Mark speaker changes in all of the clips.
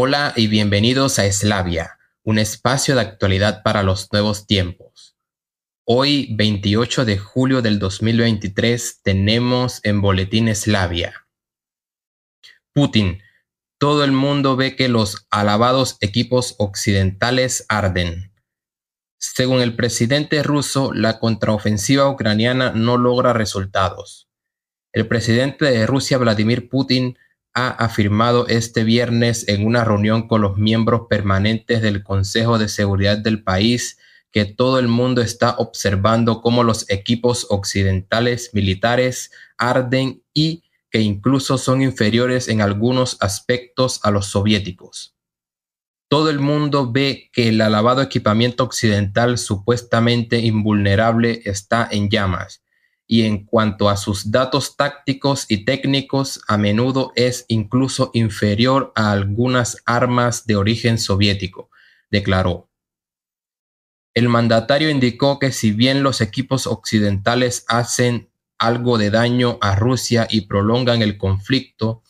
Speaker 1: Hola y bienvenidos a Eslavia, un espacio de actualidad para los nuevos tiempos. Hoy, 28 de julio del 2023, tenemos en Boletín Eslavia. Putin, todo el mundo ve que los alabados equipos occidentales arden. Según el presidente ruso, la contraofensiva ucraniana no logra resultados. El presidente de Rusia, Vladimir Putin, ha afirmado este viernes en una reunión con los miembros permanentes del Consejo de Seguridad del país que todo el mundo está observando cómo los equipos occidentales militares arden y que incluso son inferiores en algunos aspectos a los soviéticos. Todo el mundo ve que el alabado equipamiento occidental supuestamente invulnerable está en llamas y en cuanto a sus datos tácticos y técnicos, a menudo es incluso inferior a algunas armas de origen soviético, declaró. El mandatario indicó que si bien los equipos occidentales hacen algo de daño a Rusia y prolongan el conflicto,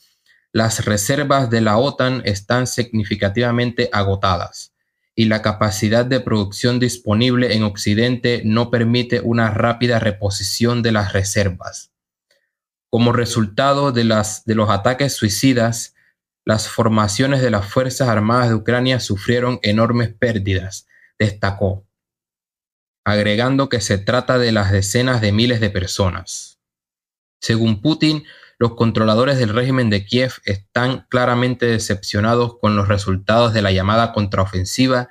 Speaker 1: las reservas de la OTAN están significativamente agotadas y la capacidad de producción disponible en Occidente no permite una rápida reposición de las reservas. Como resultado de, de los ataques suicidas, las formaciones de las Fuerzas Armadas de Ucrania sufrieron enormes pérdidas, destacó, agregando que se trata de las decenas de miles de personas. Según Putin, los controladores del régimen de Kiev están claramente decepcionados con los resultados de la llamada contraofensiva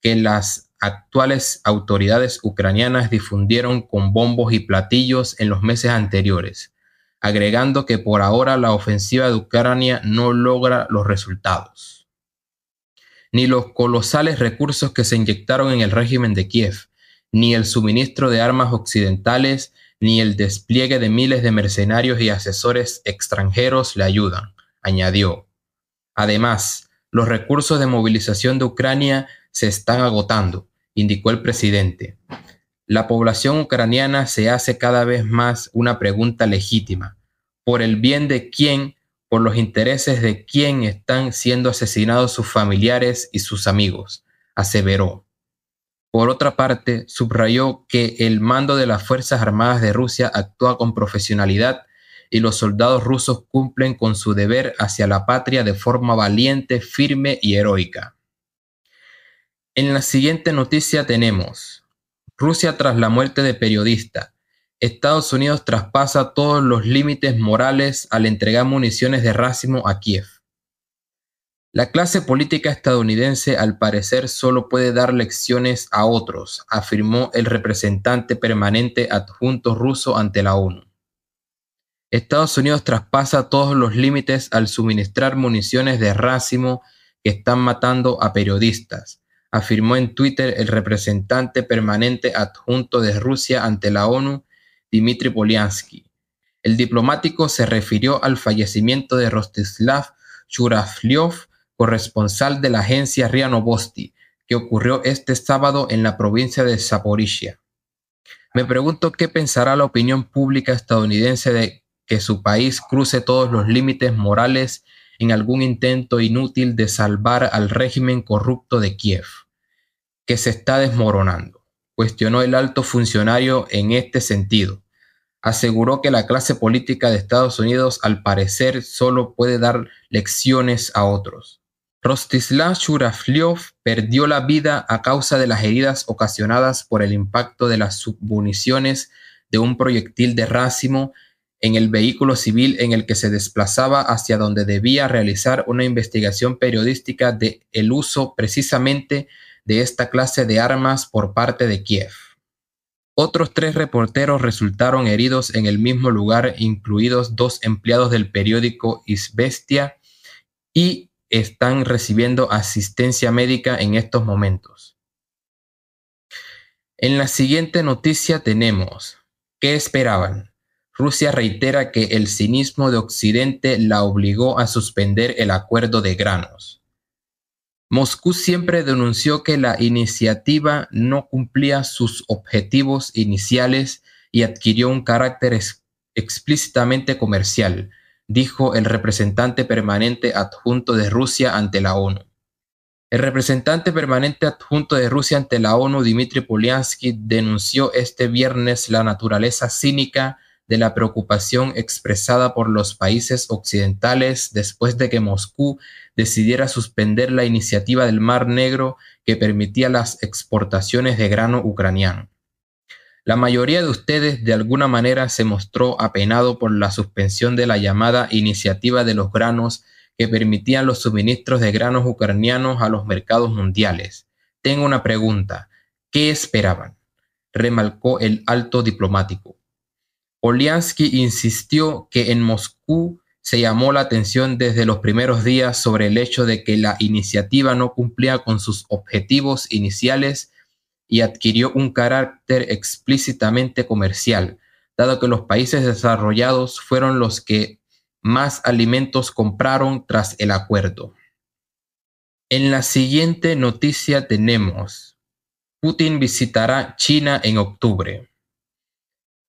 Speaker 1: que las actuales autoridades ucranianas difundieron con bombos y platillos en los meses anteriores, agregando que por ahora la ofensiva de Ucrania no logra los resultados. Ni los colosales recursos que se inyectaron en el régimen de Kiev, ni el suministro de armas occidentales, ni el despliegue de miles de mercenarios y asesores extranjeros le ayudan, añadió. Además, los recursos de movilización de Ucrania se están agotando, indicó el presidente. La población ucraniana se hace cada vez más una pregunta legítima. ¿Por el bien de quién, por los intereses de quién están siendo asesinados sus familiares y sus amigos? aseveró. Por otra parte, subrayó que el mando de las Fuerzas Armadas de Rusia actúa con profesionalidad y los soldados rusos cumplen con su deber hacia la patria de forma valiente, firme y heroica. En la siguiente noticia tenemos Rusia tras la muerte de periodista. Estados Unidos traspasa todos los límites morales al entregar municiones de racimo a Kiev. La clase política estadounidense al parecer solo puede dar lecciones a otros, afirmó el representante permanente adjunto ruso ante la ONU. Estados Unidos traspasa todos los límites al suministrar municiones de racimo que están matando a periodistas, afirmó en Twitter el representante permanente adjunto de Rusia ante la ONU, Dmitry Polyansky. El diplomático se refirió al fallecimiento de Rostislav Churafliov, corresponsal de la agencia RIA que ocurrió este sábado en la provincia de Zaporizhia. Me pregunto qué pensará la opinión pública estadounidense de que su país cruce todos los límites morales en algún intento inútil de salvar al régimen corrupto de Kiev, que se está desmoronando, cuestionó el alto funcionario en este sentido. Aseguró que la clase política de Estados Unidos al parecer solo puede dar lecciones a otros. Rostislav Shuraflyov perdió la vida a causa de las heridas ocasionadas por el impacto de las submuniciones de un proyectil de racimo en el vehículo civil en el que se desplazaba hacia donde debía realizar una investigación periodística de el uso precisamente de esta clase de armas por parte de Kiev. Otros tres reporteros resultaron heridos en el mismo lugar, incluidos dos empleados del periódico Isbestia, y están recibiendo asistencia médica en estos momentos. En la siguiente noticia tenemos, ¿qué esperaban? Rusia reitera que el cinismo de Occidente la obligó a suspender el acuerdo de granos. Moscú siempre denunció que la iniciativa no cumplía sus objetivos iniciales y adquirió un carácter explícitamente comercial, dijo el representante permanente adjunto de Rusia ante la ONU. El representante permanente adjunto de Rusia ante la ONU, Dmitry Puliansky, denunció este viernes la naturaleza cínica de la preocupación expresada por los países occidentales después de que Moscú decidiera suspender la iniciativa del Mar Negro que permitía las exportaciones de grano ucraniano. La mayoría de ustedes de alguna manera se mostró apenado por la suspensión de la llamada iniciativa de los granos que permitían los suministros de granos ucranianos a los mercados mundiales. Tengo una pregunta. ¿Qué esperaban? remarcó el alto diplomático. Oliansky insistió que en Moscú se llamó la atención desde los primeros días sobre el hecho de que la iniciativa no cumplía con sus objetivos iniciales y adquirió un carácter explícitamente comercial, dado que los países desarrollados fueron los que más alimentos compraron tras el acuerdo. En la siguiente noticia tenemos, Putin visitará China en octubre.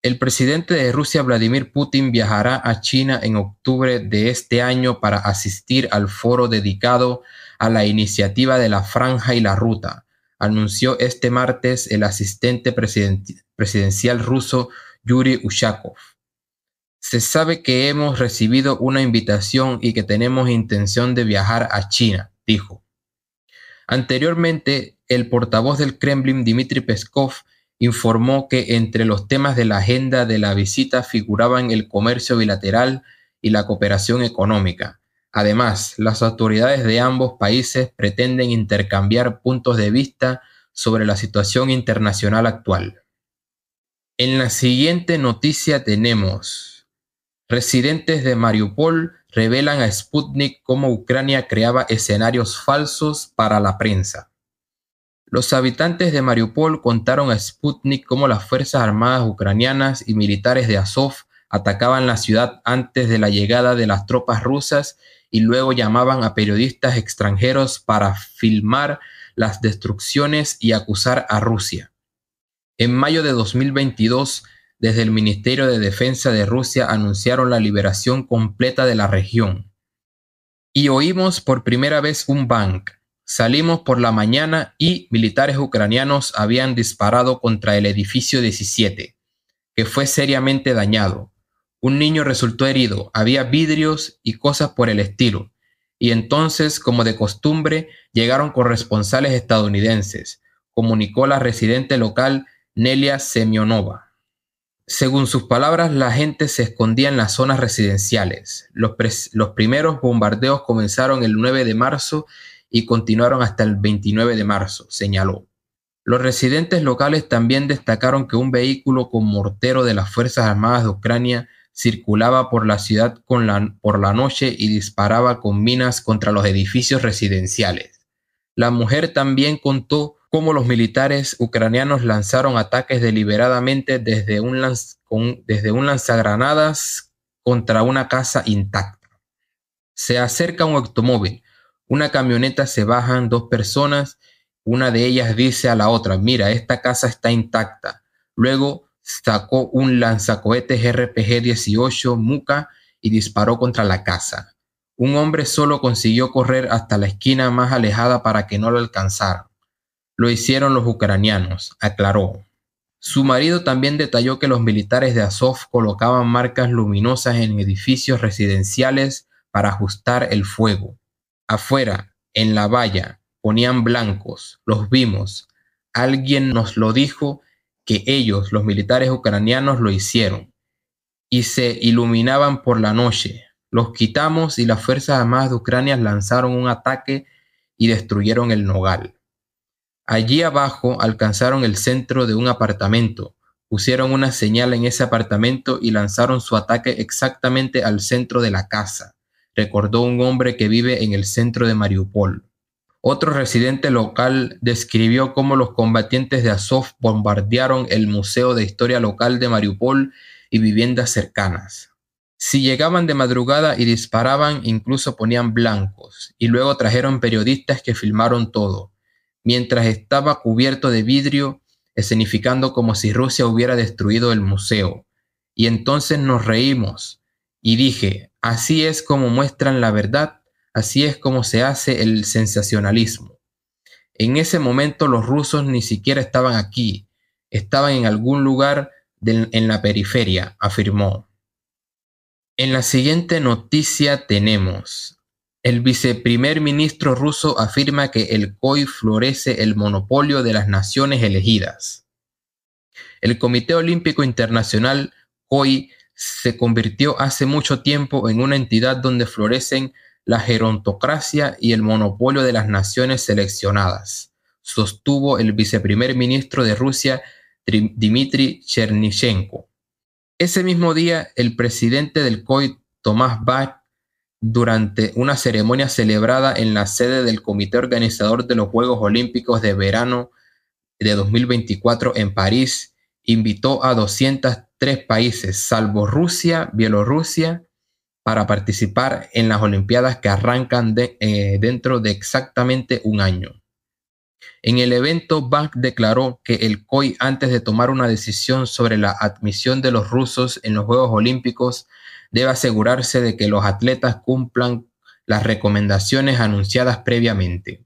Speaker 1: El presidente de Rusia, Vladimir Putin, viajará a China en octubre de este año para asistir al foro dedicado a la iniciativa de la Franja y la Ruta, anunció este martes el asistente presidencial ruso Yuri Ushakov. Se sabe que hemos recibido una invitación y que tenemos intención de viajar a China, dijo. Anteriormente, el portavoz del Kremlin, Dmitry Peskov, informó que entre los temas de la agenda de la visita figuraban el comercio bilateral y la cooperación económica, Además, las autoridades de ambos países pretenden intercambiar puntos de vista sobre la situación internacional actual. En la siguiente noticia tenemos, residentes de Mariupol revelan a Sputnik cómo Ucrania creaba escenarios falsos para la prensa. Los habitantes de Mariupol contaron a Sputnik cómo las Fuerzas Armadas ucranianas y militares de Azov atacaban la ciudad antes de la llegada de las tropas rusas y luego llamaban a periodistas extranjeros para filmar las destrucciones y acusar a Rusia. En mayo de 2022, desde el Ministerio de Defensa de Rusia anunciaron la liberación completa de la región. Y oímos por primera vez un bank. Salimos por la mañana y militares ucranianos habían disparado contra el edificio 17, que fue seriamente dañado. Un niño resultó herido, había vidrios y cosas por el estilo. Y entonces, como de costumbre, llegaron corresponsales estadounidenses, comunicó la residente local Nelia Semionova. Según sus palabras, la gente se escondía en las zonas residenciales. Los, los, primeros bombardeos comenzaron el 9 de marzo y continuaron hasta el 29 de marzo, señaló. Los residentes locales también destacaron que un vehículo con mortero de las Fuerzas Armadas de Ucrania circulaba por la ciudad con la, por la noche y disparaba con minas contra los edificios residenciales. La mujer también contó cómo los militares ucranianos lanzaron ataques deliberadamente desde un, desde un lanzagranadas contra una casa intacta. Se acerca un automóvil, una camioneta se bajan dos personas, una de ellas dice a la otra, mira, esta casa está intacta. Luego sacó un lanzacohetes RPG-18 Muka y disparó contra la casa. Un hombre solo consiguió correr hasta la esquina más alejada para que no lo alcanzaran. Lo hicieron los ucranianos, aclaró. Su marido también detalló que los militares de Azov colocaban marcas luminosas en edificios residenciales para ajustar el fuego. Afuera, en la valla, ponían blancos, los vimos. Alguien nos lo dijo que ellos, los militares ucranianos, lo hicieron y se iluminaban por la noche. Los quitamos y las Fuerzas Armadas de Ucrania lanzaron un ataque y destruyeron el nogal. Allí abajo alcanzaron el centro de un apartamento, pusieron una señal en ese apartamento y lanzaron su ataque exactamente al centro de la casa, recordó un hombre que vive en el centro de Mariupol. Otro residente local describió cómo los combatientes de Azov bombardearon el Museo de Historia Local de Mariupol y viviendas cercanas. Si llegaban de madrugada y disparaban, incluso ponían blancos, y luego trajeron periodistas que filmaron todo, mientras estaba cubierto de vidrio, escenificando como si Rusia hubiera destruido el museo. Y entonces nos reímos, y dije, así es como muestran la verdad, Así es como se hace el sensacionalismo. En ese momento los rusos ni siquiera estaban aquí, estaban en algún lugar en la periferia, afirmó. En la siguiente noticia tenemos, el viceprimer ministro ruso afirma que el COI florece el monopolio de las naciones elegidas. El Comité Olímpico Internacional, COI, se convirtió hace mucho tiempo en una entidad donde florecen la gerontocracia y el monopolio de las naciones seleccionadas, sostuvo el viceprimer ministro de Rusia, Dmitry Chernyshenko. Ese mismo día, el presidente del COI, Tomás Bach, durante una ceremonia celebrada en la sede del Comité Organizador de los Juegos Olímpicos de Verano de 2024 en París, invitó a 203 países, salvo Rusia, Bielorrusia, para participar en las Olimpiadas que arrancan eh, dentro de exactamente un año. En el evento, Bank declaró que el COI, antes de tomar una decisión sobre la admisión de los rusos en los Juegos Olímpicos, debe asegurarse de que los atletas cumplan las recomendaciones anunciadas previamente.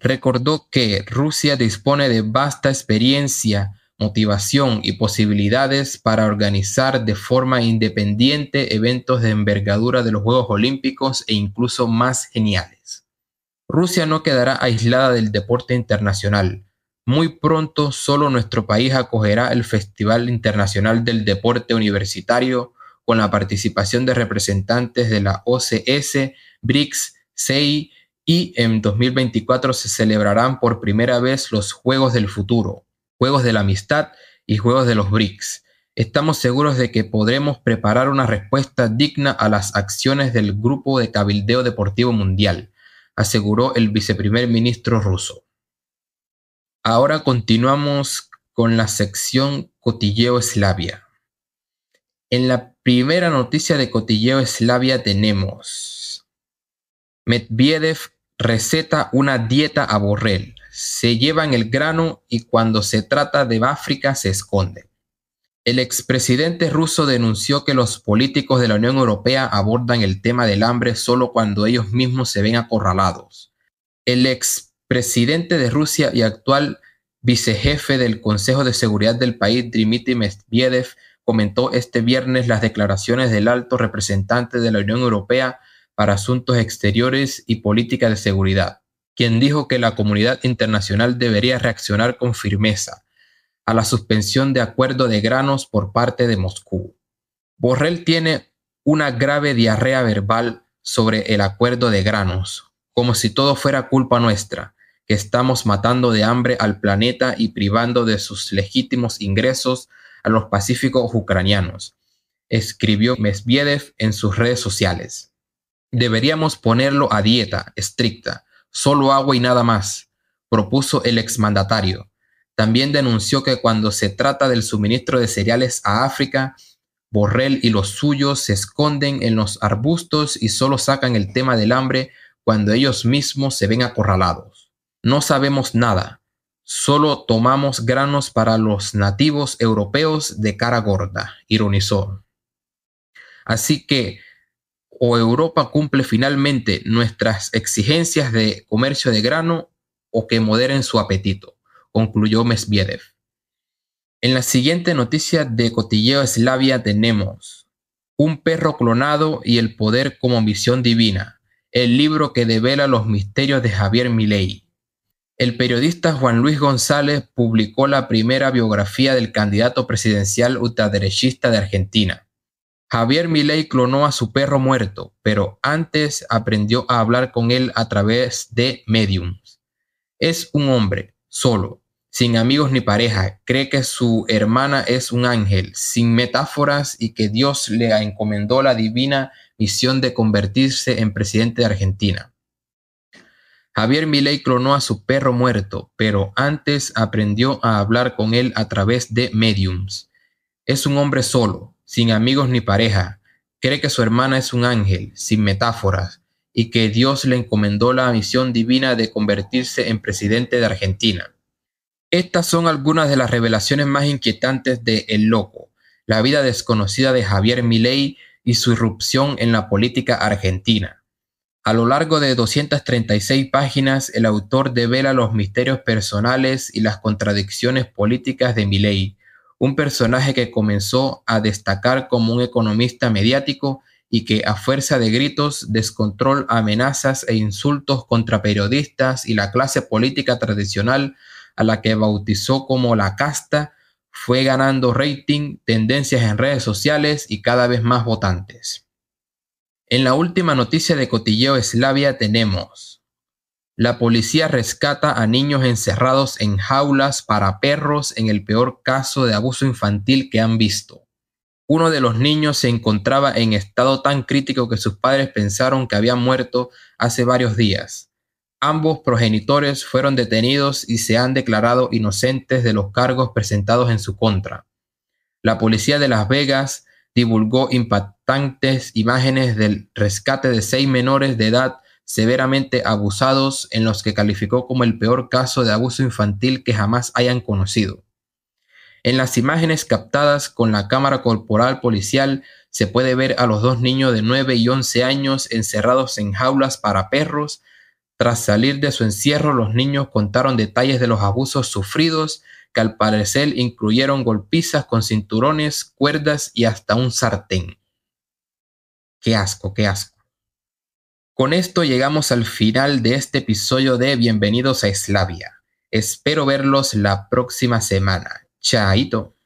Speaker 1: Recordó que Rusia dispone de vasta experiencia motivación y posibilidades para organizar de forma independiente eventos de envergadura de los Juegos Olímpicos e incluso más geniales. Rusia no quedará aislada del deporte internacional. Muy pronto solo nuestro país acogerá el Festival Internacional del Deporte Universitario con la participación de representantes de la OCS, BRICS, CEI y en 2024 se celebrarán por primera vez los Juegos del Futuro, Juegos de la Amistad y Juegos de los BRICS. Estamos seguros de que podremos preparar una respuesta digna a las acciones del Grupo de Cabildeo Deportivo Mundial, aseguró el viceprimer ministro ruso. Ahora continuamos con la sección Cotilleo Eslavia. En la primera noticia de Cotilleo Eslavia tenemos Medvedev receta una dieta a Borrell se llevan el grano y cuando se trata de África se esconden. El expresidente ruso denunció que los políticos de la Unión Europea abordan el tema del hambre solo cuando ellos mismos se ven acorralados. El expresidente de Rusia y actual vicejefe del Consejo de Seguridad del país, Dmitry Medvedev, comentó este viernes las declaraciones del alto representante de la Unión Europea para Asuntos Exteriores y Política de Seguridad quien dijo que la comunidad internacional debería reaccionar con firmeza a la suspensión de acuerdo de granos por parte de Moscú. Borrell tiene una grave diarrea verbal sobre el acuerdo de granos, como si todo fuera culpa nuestra, que estamos matando de hambre al planeta y privando de sus legítimos ingresos a los pacíficos ucranianos, escribió Mesviedev en sus redes sociales. Deberíamos ponerlo a dieta estricta solo agua y nada más, propuso el exmandatario. También denunció que cuando se trata del suministro de cereales a África, Borrell y los suyos se esconden en los arbustos y solo sacan el tema del hambre cuando ellos mismos se ven acorralados. No sabemos nada, solo tomamos granos para los nativos europeos de cara gorda, ironizó. Así que o Europa cumple finalmente nuestras exigencias de comercio de grano o que moderen su apetito, concluyó Mesviedev. En la siguiente noticia de Cotilleo Eslavia tenemos Un perro clonado y el poder como misión divina, el libro que devela los misterios de Javier Milei. El periodista Juan Luis González publicó la primera biografía del candidato presidencial ultraderechista de Argentina. Javier Milei clonó a su perro muerto, pero antes aprendió a hablar con él a través de mediums. Es un hombre, solo, sin amigos ni pareja, cree que su hermana es un ángel, sin metáforas y que Dios le encomendó la divina misión de convertirse en presidente de Argentina. Javier Milei clonó a su perro muerto, pero antes aprendió a hablar con él a través de mediums. Es un hombre solo, sin amigos ni pareja. Cree que su hermana es un ángel, sin metáforas, y que Dios le encomendó la misión divina de convertirse en presidente de Argentina. Estas son algunas de las revelaciones más inquietantes de El Loco, la vida desconocida de Javier Milei y su irrupción en la política argentina. A lo largo de 236 páginas, el autor devela los misterios personales y las contradicciones políticas de Milei, un personaje que comenzó a destacar como un economista mediático y que a fuerza de gritos, descontrol, amenazas e insultos contra periodistas y la clase política tradicional a la que bautizó como la casta, fue ganando rating, tendencias en redes sociales y cada vez más votantes. En la última noticia de Cotilleo Eslavia tenemos la policía rescata a niños encerrados en jaulas para perros en el peor caso de abuso infantil que han visto. Uno de los niños se encontraba en estado tan crítico que sus padres pensaron que había muerto hace varios días. Ambos progenitores fueron detenidos y se han declarado inocentes de los cargos presentados en su contra. La policía de Las Vegas divulgó impactantes imágenes del rescate de seis menores de edad severamente abusados en los que calificó como el peor caso de abuso infantil que jamás hayan conocido. En las imágenes captadas con la cámara corporal policial se puede ver a los dos niños de 9 y 11 años encerrados en jaulas para perros. Tras salir de su encierro, los niños contaron detalles de los abusos sufridos, que al parecer incluyeron golpizas con cinturones, cuerdas y hasta un sartén. Qué asco, qué asco. Con esto llegamos al final de este episodio de Bienvenidos a Eslavia. Espero verlos la próxima semana. Chaito.